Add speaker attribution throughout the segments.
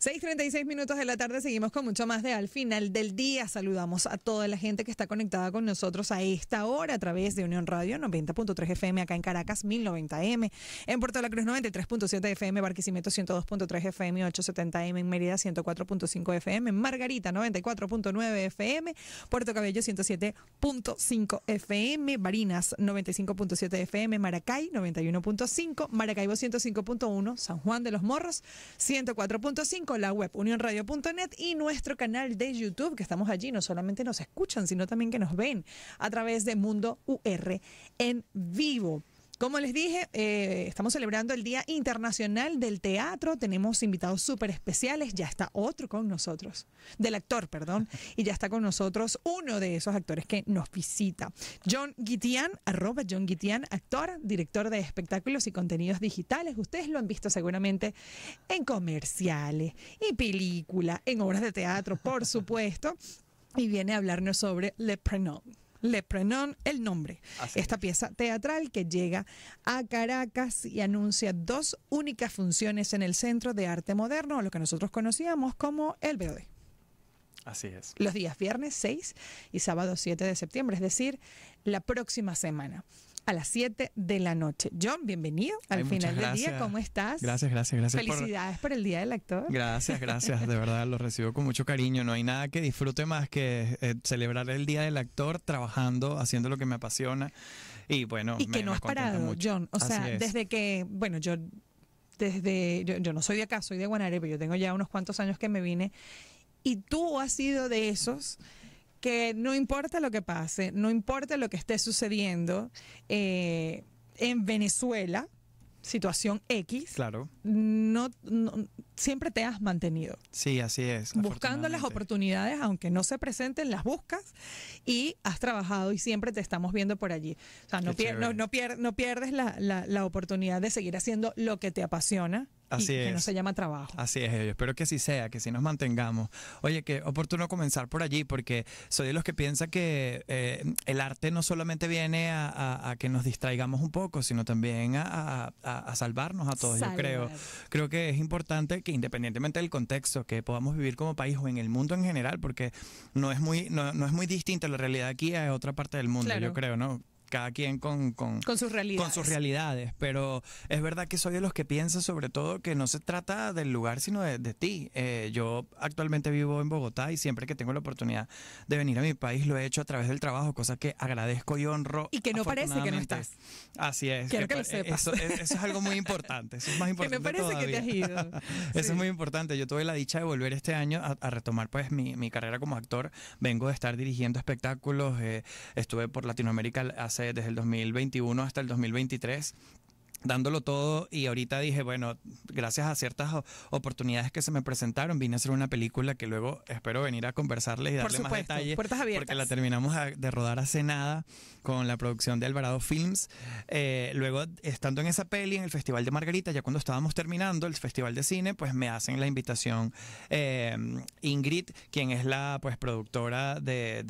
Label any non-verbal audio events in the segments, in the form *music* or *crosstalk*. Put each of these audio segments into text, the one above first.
Speaker 1: 6.36 minutos de la tarde, seguimos con mucho más de Al final del día. Saludamos a toda la gente que está conectada con nosotros a esta hora a través de Unión Radio 90.3 FM acá en Caracas, 1090M, en Puerto de la Cruz 93.7 FM, Barquisimeto 102.3 FM, 870M en Mérida 104.5 FM, Margarita 94.9 FM, Puerto Cabello 107.5 FM, Barinas 95.7 FM, Maracay 91.5, Maracaibo 105.1, San Juan de los Morros 104.5 la web unionradio.net y nuestro canal de YouTube, que estamos allí, no solamente nos escuchan, sino también que nos ven a través de Mundo UR en vivo. Como les dije, eh, estamos celebrando el Día Internacional del Teatro. Tenemos invitados súper especiales. Ya está otro con nosotros, del actor, perdón. *laughs* Y ya está con nosotros uno de esos actores que nos visita. John Guitian, arroba John actor, director de espectáculos y contenidos digitales. Ustedes lo han visto seguramente en comerciales, y películas, en obras de teatro, por *laughs* supuesto. Y viene a hablarnos sobre Le le prenón el nombre. Esta pieza teatral que llega a Caracas y anuncia dos únicas funciones en el Centro de Arte Moderno, lo que nosotros conocíamos como el BOD.
Speaker 2: Así es. Los
Speaker 1: días viernes 6 y sábado 7 de septiembre, es decir, la próxima semana a las 7 de la noche. John, bienvenido al final del día. ¿Cómo estás? Gracias,
Speaker 2: gracias, gracias. Felicidades
Speaker 1: por, el Día del Actor. Gracias,
Speaker 2: gracias. de verdad, lo recibo con mucho cariño. No hay nada que disfrute más que eh, celebrar el Día del Actor trabajando, haciendo lo que me apasiona. Y bueno, me, que no has parado, John. O sea, desde
Speaker 1: que, bueno, yo desde, yo, yo, no soy de acá, soy de Guanare, pero yo tengo ya unos cuantos años que me vine. Y tú has sido de esos que no importa lo que pase, no importa lo que esté sucediendo eh, en Venezuela, situación X, claro. No, siempre te has mantenido.
Speaker 2: Sí, así es. Buscando
Speaker 1: las oportunidades, aunque no se presenten, las buscas y has trabajado y siempre te estamos viendo por allí. O sea, no, pierdes la oportunidad de seguir haciendo lo que te apasiona Así es. Que no se llama trabajo.
Speaker 2: Así es, yo espero que así sea, que sí nos mantengamos. Oye, qué oportuno comenzar por allí, porque soy de los que piensa que eh, el arte no solamente viene a, que nos distraigamos un poco, sino también a, salvarnos a todos, yo creo. Creo que es importante que independientemente del contexto que podamos vivir como país o en el mundo en general, porque no es muy, no, es muy distinta la realidad aquí a otra parte del mundo, yo creo, ¿no? cada quien con, con,
Speaker 1: con, sus realidades. con sus
Speaker 2: realidades. Pero es verdad que soy de los que piensa sobre todo que no se trata del lugar, sino de, de ti. Eh, yo actualmente vivo en Bogotá y siempre que tengo la oportunidad de venir a mi país lo he hecho a través del trabajo, cosa que agradezco y honro. Y que no parece que no estás. Así es. Quiero que, lo sepas. Eso, es algo muy importante. Eso es más importante. *laughs* que me parece que te has ido. *laughs* eso es muy importante. Yo tuve la dicha de volver este año a, retomar pues mi, mi, carrera como actor. Vengo de estar dirigiendo espectáculos. Eh, estuve por Latinoamérica hace desde el 2021 hasta el 2023 dándolo todo y ahorita dije, bueno, gracias a ciertas oportunidades que se me presentaron, vine a hacer una película que luego espero venir a conversarles y darle más detalles. Puertas abiertas. Porque la terminamos de rodar hace nada con la producción de Alvarado Films. Eh, luego, estando en esa peli, en el Festival de Margarita, ya cuando estábamos terminando el Festival de Cine, pues me hacen la invitación em, Ingrid, quien es la pues productora de,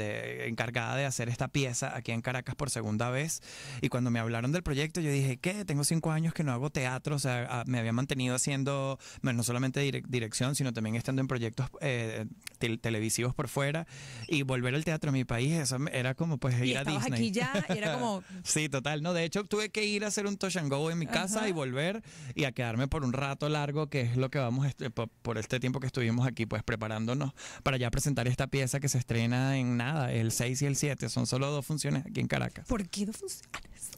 Speaker 2: encargada de hacer esta pieza aquí en Caracas por segunda vez. Y cuando me hablaron del proyecto, yo dije, ¿qué? Tengo años que no hago teatro, o sea, ah, me había mantenido haciendo, bueno, no solamente dirección, sino también estando en proyectos eh, televisivos por fuera y volver al teatro a mi país, eso era como pues ir a Disney. aquí ya, era como... *laughs* sí, total, no, de hecho tuve que ir a hacer un Toshango en mi casa y volver y a quedarme por un rato largo, que es lo que vamos, este, por, por, este tiempo que estuvimos aquí, pues preparándonos para ya presentar esta pieza que se estrena en nada, el 6 y el 7, son solo dos funciones aquí en Caracas.
Speaker 1: ¿Por qué dos funciones?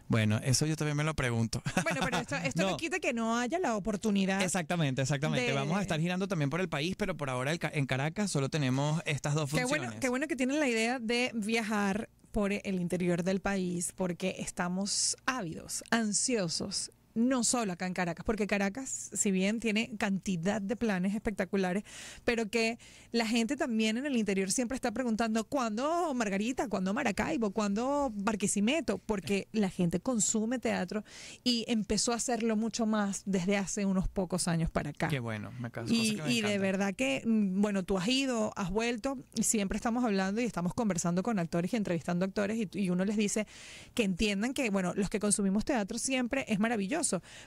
Speaker 2: Bueno, eso yo también me lo pregunto.
Speaker 1: Bueno, pero esto, *laughs* no. quita que no haya la oportunidad.
Speaker 2: Exactamente, exactamente. Vamos a estar
Speaker 1: girando también por el país, pero
Speaker 2: por ahora en Caracas solo tenemos estas dos funciones. Qué bueno, qué bueno
Speaker 1: que tienen la idea de viajar por el interior del país porque estamos ávidos, ansiosos no solo acá en Caracas, porque Caracas, si bien tiene cantidad de planes espectaculares, pero que la gente también en el interior siempre está preguntando cuándo Margarita, cuándo Maracaibo, cuándo Barquisimeto, porque la gente consume teatro y empezó a hacerlo mucho más desde hace unos pocos años para acá.
Speaker 2: Qué bueno, me caso, Y, y de
Speaker 1: verdad que, mm, bueno, tú has ido, has vuelto, y siempre estamos hablando y estamos conversando con actores y entrevistando actores y, y uno les dice que entiendan que, bueno, los que consumimos teatro siempre es maravilloso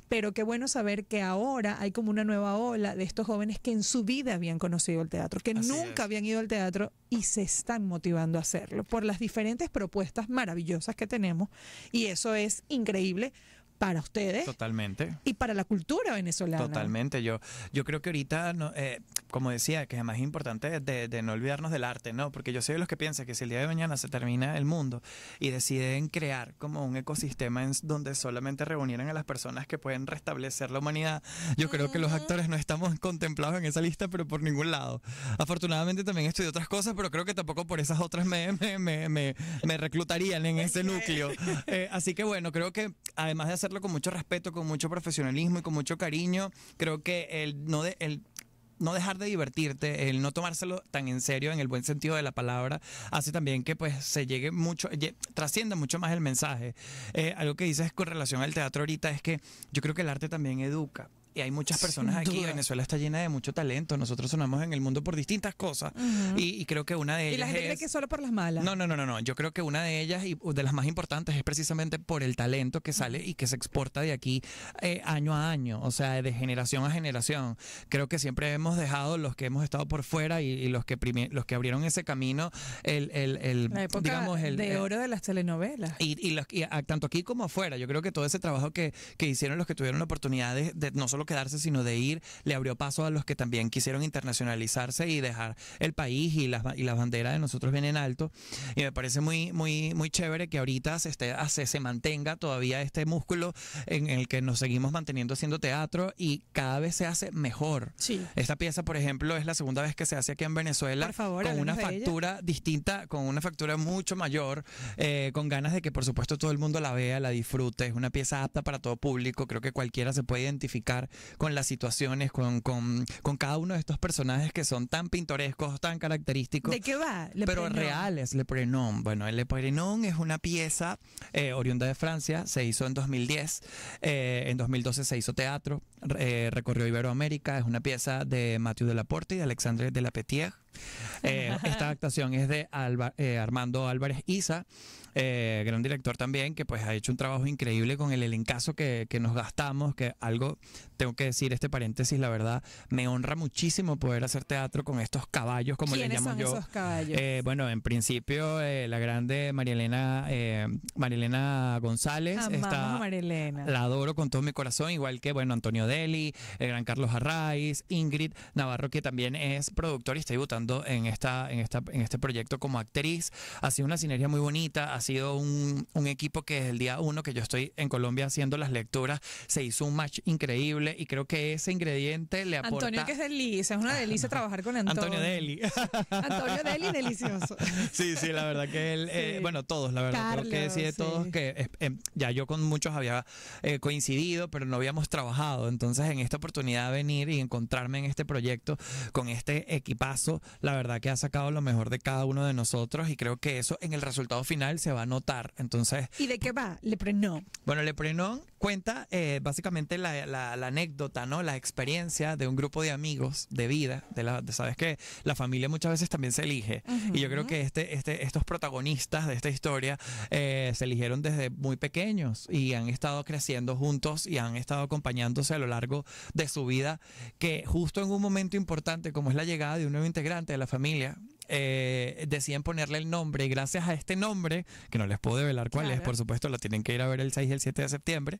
Speaker 1: pero qué bueno saber que ahora hay como una nueva ola de estos jóvenes que en su vida habían conocido el teatro, que nunca habían ido al teatro y se están motivando a hacerlo por las diferentes propuestas maravillosas que tenemos y eso es increíble para ustedes.
Speaker 2: Totalmente.
Speaker 1: Y para la cultura venezolana.
Speaker 2: Totalmente. Yo, yo creo que ahorita, eh, como decía, que es más importante de, no olvidarnos del arte, ¿no? Porque yo soy de los que piensan que si el día de mañana se termina el mundo y deciden crear como un ecosistema en donde solamente reunieran a las personas que pueden restablecer la humanidad, yo creo que los actores no estamos contemplados en esa lista, pero por ningún lado. Afortunadamente también estudié otras cosas, pero creo que tampoco por esas otras me, me, me, reclutarían en ese núcleo. *laughs* Eh, así que bueno, creo que además de hacer hacerlo con mucho respeto, con mucho profesionalismo y con mucho cariño. Creo que el no de, el no dejar de divertirte, el no tomárselo tan en serio en el buen sentido de la palabra, hace también que pues se llegue mucho, trascienda mucho más el mensaje. Eh, algo que dices con relación al teatro ahorita es que yo creo que el arte también educa y hay muchas personas aquí. Venezuela está llena de mucho talento. Nosotros sonamos en el mundo por distintas cosas. y, creo que una de ellas. Y la gente que
Speaker 1: solo por las malas. No,
Speaker 2: no, no, no, Yo creo que una de ellas y de las más importantes es precisamente por el talento que sale y que se exporta de aquí eh, año a año. O sea, de generación a generación. Creo que siempre hemos dejado los que hemos estado por fuera y, los, que los que abrieron ese camino, el, el, el digamos, el. De eh, oro
Speaker 1: de las telenovelas.
Speaker 2: Y, y, los, tanto aquí como afuera. Yo creo que todo ese trabajo que, hicieron los que tuvieron oportunidades, de no solo quedarse, sino de ir, le abrió paso a los que también quisieron internacionalizarse y dejar el país y las, y las banderas de nosotros bien en alto. Y me parece muy, muy, muy chévere que ahorita se, ah, se, se mantenga todavía este músculo en el que nos seguimos manteniendo haciendo teatro y cada vez se hace mejor. Sí. Esta pieza, por ejemplo, es la segunda vez que se hace aquí en Venezuela. con una factura distinta, con una factura mucho mayor, eh, con ganas de que, por supuesto, todo el mundo la vea, la disfrute. Es una pieza apta para todo público. Creo que cualquiera se puede identificar con las situaciones, con, cada uno de estos personajes que son tan pintorescos, tan característicos. ¿De qué
Speaker 1: va? Le pero reales,
Speaker 2: Le Prenon. Bueno, Le Prenon es una pieza eh, oriunda de Francia, se hizo en 2010, eh, en 2012 se hizo teatro, eh, recorrió Iberoamérica, es una pieza de Mathieu Delaporte y de Alexandre de la Petier. Eh, esta actuación es de eh, Armando Álvarez Isa, eh, gran director también, que pues ha hecho un trabajo increíble con el elencazo que, nos gastamos, que algo, tengo que decir este paréntesis, la verdad, me honra muchísimo poder hacer teatro con estos caballos, como le llamo son yo. bueno, en principio, la grande Marielena González. está,
Speaker 1: La
Speaker 2: adoro con todo mi corazón, igual que, bueno, Antonio Deli, el gran Carlos Arraiz, Ingrid Navarro, que también es productor y está debutando en, esta, en, esta, en este proyecto como actriz. Ha sido una sinergia muy bonita, ha sido un, un equipo que desde el día uno que yo estoy en Colombia haciendo las lecturas, se hizo un match increíble y creo que ese ingrediente le aporta... Antonio que es
Speaker 1: delicia, es una delicia trabajar con *laughs* Antonio. Antonio Deli. *laughs* Antonio Deli, delicioso. *laughs*
Speaker 2: Sí, sí, la verdad que él, eh, bueno, todos, la verdad, creo que sí de todos, que eh, em, ya yo con muchos había eh, coincidido, pero no habíamos trabajado, entonces en esta oportunidad de venir y encontrarme en este proyecto con este equipazo la verdad que ha sacado lo mejor de cada uno de nosotros y creo que eso en el resultado final se va a notar. Entonces.
Speaker 1: ¿Y de qué va? Leprenon.
Speaker 2: Bueno, le Leprenon cuenta eh, básicamente la, anécdota, ¿no? La experiencia de un grupo de amigos de vida, de la, sabes que la familia muchas veces también se elige. Y yo creo que este, este, estos protagonistas de esta historia eh, se eligieron desde muy pequeños y han estado creciendo juntos y han estado acompañándose a lo largo de su vida, que justo en un momento importante como es la llegada de un nuevo integrante de la familia, eh, deciden ponerle el nombre y gracias a este nombre, que no les puedo develar cuál es, por supuesto, lo tienen que ir a ver el 6 y el 7 de septiembre,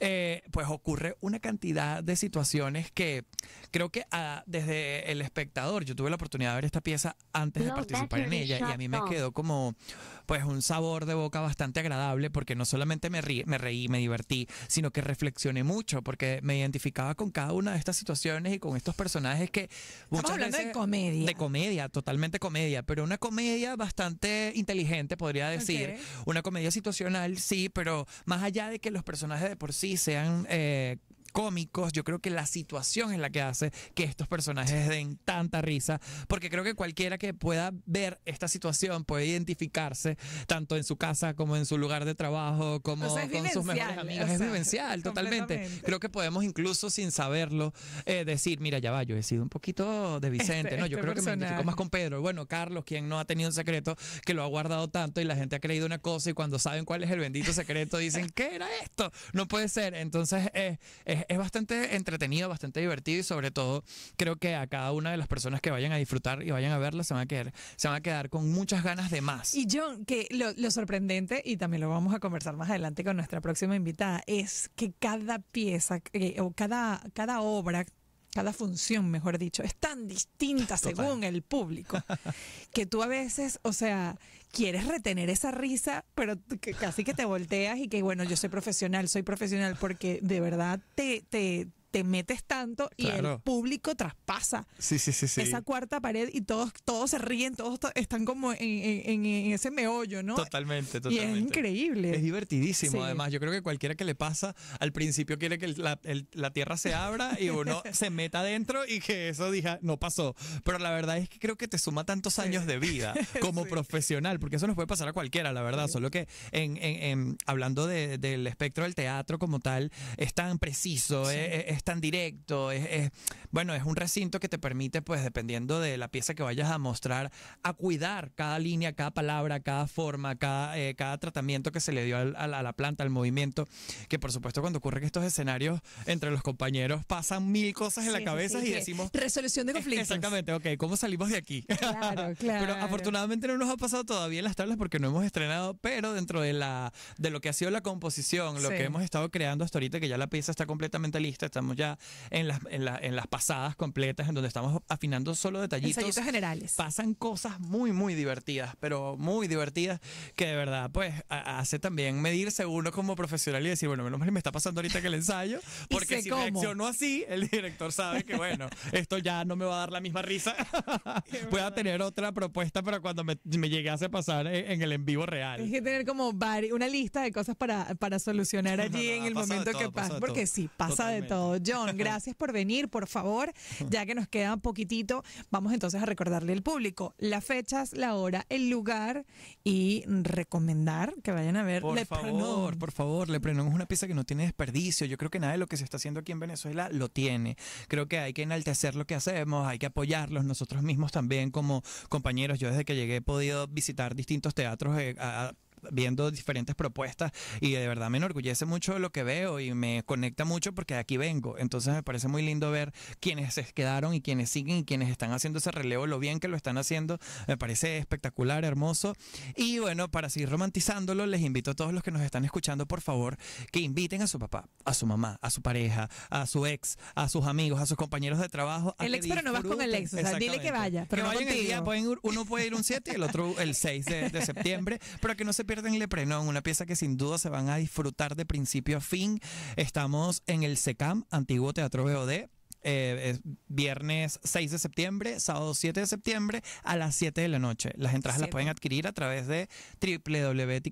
Speaker 2: eh, pues ocurre una cantidad de situaciones que creo que ah, desde el espectador, yo tuve la oportunidad de ver esta pieza antes de participar en ella y a mí me quedó como pues un sabor de boca bastante agradable porque no solamente me, reí, me divertí, sino que reflexioné mucho porque me identificaba con cada una de estas situaciones y con estos personajes que... Estamos hablando de comedia. De comedia, totalmente comedia, pero una comedia bastante inteligente, podría decir. Una comedia situacional, sí, pero más allá de que los personajes de por sí sean eh, cómicos. Yo creo que la situación en la que hace que estos personajes den tanta risa, porque creo que cualquiera que pueda ver esta situación puede identificarse tanto en su casa como en su lugar de trabajo, como con sus mejores amigos. es vivencial, totalmente. Creo que podemos incluso sin saberlo eh, decir, mira, ya va, yo he sido un poquito de este, Vicente, no, yo este creo que me identifico más con Pedro. Bueno, Carlos, quien no ha tenido un secreto, que lo ha guardado tanto y la gente ha creído una cosa y cuando saben cuál es el bendito secreto dicen, ¿qué era esto? No puede ser. Entonces, eh, es, es bastante entretenido, bastante divertido y sobre todo creo que a cada una de las personas que vayan a disfrutar y vayan a verla se van a quedar, se van a quedar con muchas ganas de más.
Speaker 1: Y John, que lo, sorprendente, y también lo vamos a conversar más adelante con nuestra próxima invitada, es que cada pieza eh, o cada, cada obra cada función, mejor dicho, es tan distinta según el público, *laughs* que tú a veces, o sea, quieres retener esa risa, pero casi que te volteas y que, bueno, yo soy profesional, soy profesional, porque de verdad te, te, te metes tanto y el público traspasa
Speaker 2: sí, sí, sí, esa
Speaker 1: cuarta pared y todos, todos se ríen, todos están como en, ese meollo, ¿no? Totalmente, totalmente. Y es increíble. Es divertidísimo, además.
Speaker 2: Yo creo que cualquiera que le pasa, al principio quiere que la, la, tierra se abra y uno *laughs* se meta adentro y que eso diga no pasó. Pero la verdad es que creo que te suma tantos años de vida *laughs* como profesional, porque eso nos puede pasar a cualquiera, la verdad. Solo que en, hablando del espectro del teatro como tal, es tan preciso, eh, eh, es tan directo, es, bueno, es un recinto que te permite, pues dependiendo de la pieza que vayas a mostrar, a cuidar cada línea, cada palabra, cada forma, cada, eh, cada tratamiento que se le dio a, la planta, al movimiento, que por supuesto cuando ocurren estos escenarios entre los compañeros pasan mil cosas en la cabeza y decimos... Resolución de eh, conflictos. Exactamente, ok, ¿cómo salimos de aquí? Claro, *laughs* claro. Pero afortunadamente no nos ha pasado todavía en las tablas porque no hemos estrenado, pero dentro de, la, de lo que ha sido la composición, lo que hemos estado creando hasta ahorita, que ya la pieza está completamente lista, estamos ya en las, en, las pasadas completas, en donde estamos afinando solo detallitos. generales. Pasan cosas muy, muy divertidas, pero muy divertidas, que de verdad, pues, hace también medirse uno como profesional y decir, bueno, menos mal me está pasando ahorita que el ensayo, *laughs* porque si cómo. reacciono así, el director sabe que, bueno, *laughs* esto ya no me va a dar la misma risa. *laughs* Voy a tener otra propuesta para cuando me, me llegase a pasar en, el en vivo real. Hay
Speaker 1: que tener como una lista de cosas para, para solucionar allí en el momento que pasa, porque sí, pasa de todo. John, *laughs* gracias por venir, por favor. Ya que nos queda un poquitito, vamos entonces a recordarle al público las fechas, la hora, el lugar y recomendar que vayan a ver. Por favor,
Speaker 2: por favor, Le es una pieza que no tiene desperdicio. Yo creo que nada de lo que se está haciendo aquí en Venezuela lo tiene. Creo que hay que enaltecer lo que hacemos, hay que apoyarlos nosotros mismos también como compañeros. Yo desde que llegué he podido visitar distintos teatros. Eh, a, viendo diferentes propuestas y de verdad me enorgullece mucho lo que veo y me conecta mucho porque de aquí vengo. Entonces me parece muy lindo ver quienes se quedaron y quienes siguen y quienes están haciendo ese relevo, lo bien que lo están haciendo. Me parece espectacular, hermoso. Y bueno, para seguir romantizándolo, les invito a todos los que nos están escuchando, por favor, que inviten a su papá, a su mamá, a su pareja, a su ex, a sus amigos, a sus compañeros de trabajo. el ex, pero no vas con el ex. O sea, dile que vaya. Pero que no día, uno puede ir un 7 y el otro el 6 de, septiembre, pero que no se pierden Leprenón, una pieza que sin duda se van a disfrutar de principio a fin. Estamos en el SECAM, antiguo Teatro BOD. Eh, viernes 6 de septiembre, sábado 7 de septiembre a las 7 de la noche. Las entradas las pueden adquirir a través de www